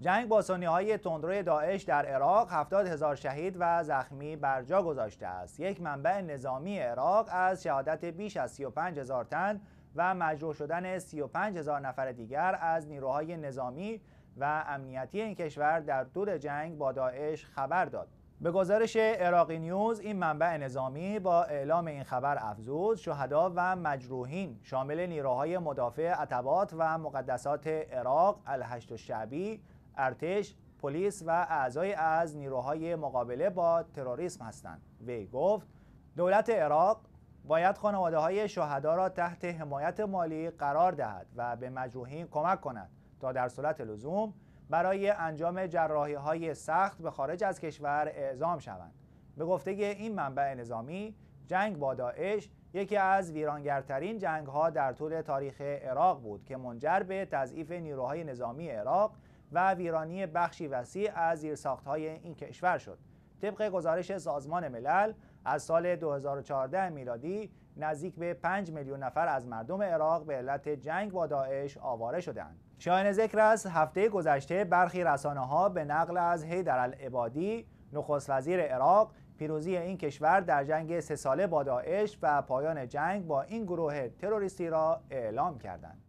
جنگ با های تندروی داعش در عراق 70 هزار شهید و زخمی بر جا گذاشته است. یک منبع نظامی عراق از شهادت بیش از 35 هزار تن و مجروح شدن 35 هزار نفر دیگر از نیروهای نظامی و امنیتی این کشور در دور جنگ با داعش خبر داد. به گزارش عراقی نیوز این منبع نظامی با اعلام این خبر افزود شهدا و مجروحین شامل نیروهای مدافع عتبات و مقدسات عراق الهشت الشعبی ارتش پلیس و اعضای از نیروهای مقابله با تروریسم هستند وی گفت دولت عراق باید خانواده های شهدا را تحت حمایت مالی قرار دهد و به مجروحین کمک کند تا در صورت لزوم برای انجام جراحی های سخت به خارج از کشور اعزام شوند به گفته این منبع نظامی جنگ با داعش یکی از ویرانگرترین جنگ ها در طول تاریخ عراق بود که منجر به تضعیف نیروهای نظامی عراق و ویرانی بخشی وسیع از زیرساختهای این کشور شد طبق گزارش سازمان ملل از سال 2014 میلادی نزدیک به 5 میلیون نفر از مردم عراق به علت جنگ با داعش آواره شدند. شایان ذکر است هفته گذشته برخی رسانه ها به نقل از هیدر العبادی نخست وزیر عراق پیروزی این کشور در جنگ سه ساله با داعش و پایان جنگ با این گروه تروریستی را اعلام کردند.